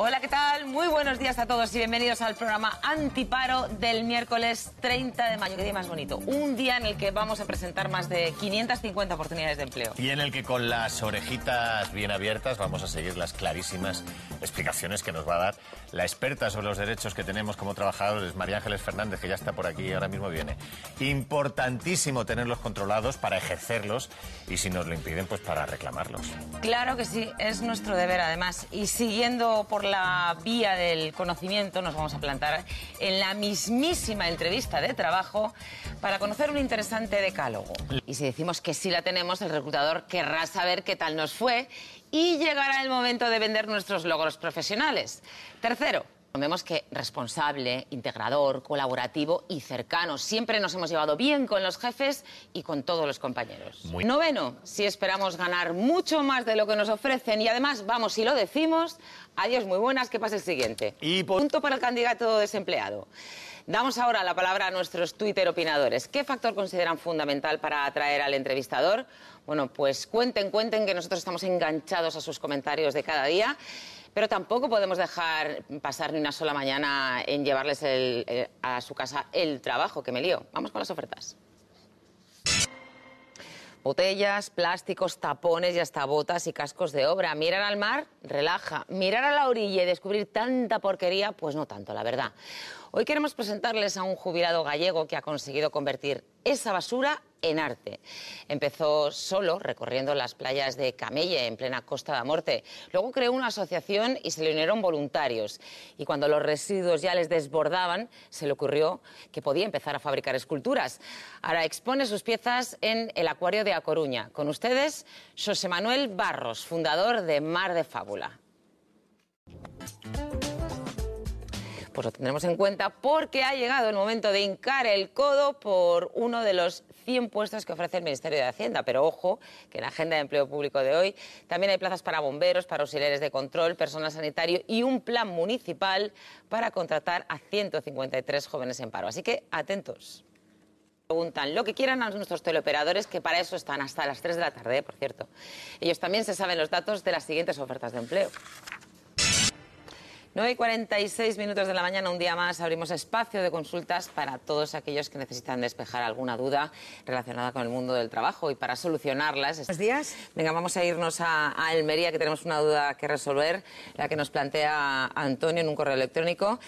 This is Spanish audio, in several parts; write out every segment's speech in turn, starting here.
Hola, ¿qué tal? Muy buenos días a todos y bienvenidos al programa Antiparo del miércoles 30 de mayo. Qué día más bonito. Un día en el que vamos a presentar más de 550 oportunidades de empleo. Y en el que con las orejitas bien abiertas vamos a seguir las clarísimas explicaciones que nos va a dar la experta sobre los derechos que tenemos como trabajadores, María Ángeles Fernández, que ya está por aquí y ahora mismo viene. Importantísimo tenerlos controlados para ejercerlos y si nos lo impiden, pues para reclamarlos. Claro que sí, es nuestro deber además. Y siguiendo por la vía del conocimiento, nos vamos a plantar en la mismísima entrevista de trabajo para conocer un interesante decálogo. Y si decimos que sí la tenemos, el reclutador querrá saber qué tal nos fue y llegará el momento de vender nuestros logros profesionales. Tercero, Vemos que responsable, integrador, colaborativo y cercano. Siempre nos hemos llevado bien con los jefes y con todos los compañeros. Noveno, si esperamos ganar mucho más de lo que nos ofrecen y además, vamos, si lo decimos, adiós, muy buenas, que pase el siguiente. Y Punto para el candidato desempleado. Damos ahora la palabra a nuestros Twitter opinadores. ¿Qué factor consideran fundamental para atraer al entrevistador? Bueno, pues cuenten, cuenten que nosotros estamos enganchados a sus comentarios de cada día. Pero tampoco podemos dejar pasar ni una sola mañana en llevarles eh, a su casa el trabajo, que me lío. Vamos con las ofertas. Botellas, plásticos, tapones y hasta botas y cascos de obra. Mirar al mar, relaja. Mirar a la orilla y descubrir tanta porquería, pues no tanto, la verdad. Hoy queremos presentarles a un jubilado gallego que ha conseguido convertir esa basura en arte. Empezó solo recorriendo las playas de Camelle, en plena Costa de Amorte. Morte. Luego creó una asociación y se le unieron voluntarios. Y cuando los residuos ya les desbordaban, se le ocurrió que podía empezar a fabricar esculturas. Ahora expone sus piezas en el Acuario de A Coruña. Con ustedes, José Manuel Barros, fundador de Mar de Fábula pues lo tendremos en cuenta porque ha llegado el momento de hincar el codo por uno de los 100 puestos que ofrece el Ministerio de Hacienda. Pero ojo, que en la agenda de empleo público de hoy también hay plazas para bomberos, para auxiliares de control, personal sanitario y un plan municipal para contratar a 153 jóvenes en paro. Así que atentos preguntan lo que quieran a nuestros teleoperadores, que para eso están hasta las 3 de la tarde, ¿eh? por cierto. Ellos también se saben los datos de las siguientes ofertas de empleo. 9 y 46 minutos de la mañana, un día más, abrimos espacio de consultas para todos aquellos que necesitan despejar alguna duda relacionada con el mundo del trabajo y para solucionarlas. Buenos días. Venga, vamos a irnos a, a Almería, que tenemos una duda que resolver, la que nos plantea Antonio en un correo electrónico.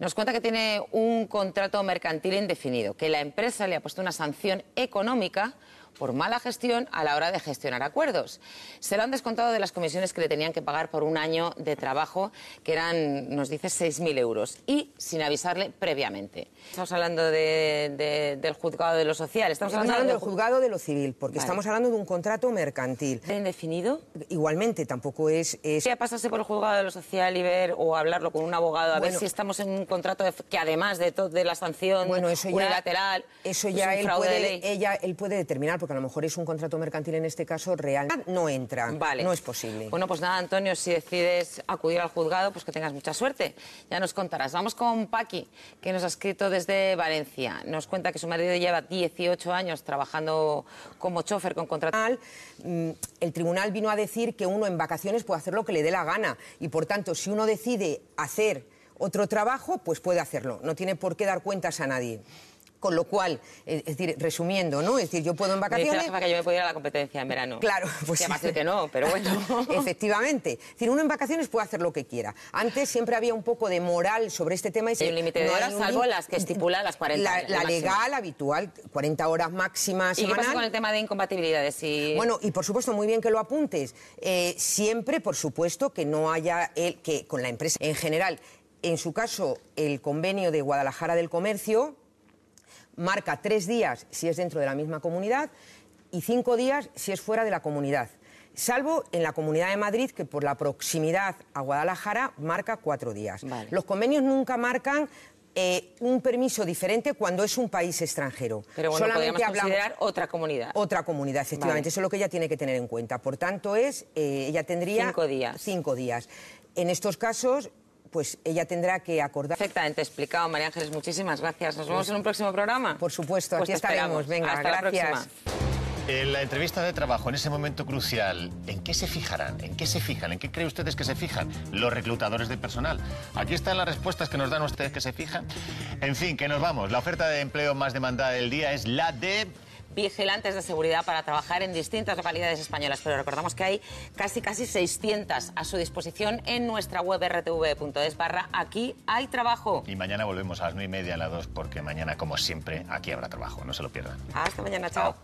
Nos cuenta que tiene un contrato mercantil indefinido, que la empresa le ha puesto una sanción económica por mala gestión a la hora de gestionar acuerdos. Se lo han descontado de las comisiones que le tenían que pagar por un año de trabajo, que eran, nos dice, 6.000 euros, y sin avisarle previamente. Estamos hablando del juzgado de lo social. Estamos, hablando, del juzgado de lo civil, porque estamos hablando de un contrato mercantil. ¿Indefinido? Igualmente, tampoco es... es... pasarse por el juzgado de lo social y ver o hablarlo con un abogado, a ver si estamos en un contrato que además de, todo de la sanción bueno, eso ya, unilateral... Eso ya él, puede, ella, él puede determinar porque a lo mejor es un contrato mercantil en este caso real. No entra, no es posible. Bueno, pues nada, Antonio, si decides acudir al juzgado, pues que tengas mucha suerte. Ya nos contarás. Vamos con Paqui, que nos ha escrito desde Valencia. Nos cuenta que su marido lleva 18 años trabajando como chofer con contrato. Mm, el tribunal vino a decir que uno en vacaciones puede hacer lo que le dé la gana y por tanto, si uno decide hacer otro trabajo, pues puede hacerlo. No tiene por qué dar cuentas a nadie con lo cual, eh, es decir, resumiendo, ¿no? Es decir, yo puedo en vacaciones... la que yo me puedo a la competencia en verano. Claro. Pues que que no, pero bueno. Efectivamente. Es decir, uno en vacaciones puede hacer lo que quiera. Antes siempre había un poco de moral sobre este tema. Y se, límite de horas, salvo las que estipula las 40 La, horas, la legal, habitual, 40 horas máximas ¿Y qué pasa con el tema de incompatibilidades? Bueno, y por supuesto, muy bien que lo apuntes. Eh, siempre, por supuesto, que no haya... El, que con la empresa en general en su caso, el convenio de Guadalajara del Comercio, Marca tres días si es dentro de la misma comunidad y cinco días si es fuera de la comunidad, salvo en la Comunidad de Madrid, que por la proximidad a Guadalajara marca cuatro días. Los convenios nunca marcan eh, un permiso diferente cuando es un país extranjero. Pero bueno, solamente considerar otra comunidad. Otra comunidad, efectivamente. Eso es lo que ella tiene que tener en cuenta. Por tanto, es eh, ella tendría Cinco días. En estos casos, pues ella tendrá que acordar. Perfectamente explicado, María Ángeles. Muchísimas gracias. Nos vemos en un próximo programa. Por supuesto, pues aquí estaremos. Venga, gracias. La En la entrevista de trabajo, en ese momento crucial, ¿en qué se fijarán? ¿En qué se fijan? ¿En qué creen ustedes que se fijan los reclutadores de personal? Aquí están las respuestas que nos dan ustedes que se fijan. En fin, que nos vamos. La oferta de empleo más demandada del día es la de vigilantes de seguridad para trabajar en distintas localidades españolas, pero recordamos que hay casi casi 600 a su disposición en nuestra web rtv.es barra aquí hay trabajo. Y mañana volvemos a las 9 y media, a las 2, porque mañana, como siempre, aquí habrá trabajo, no se lo pierdan. Hasta mañana, chao.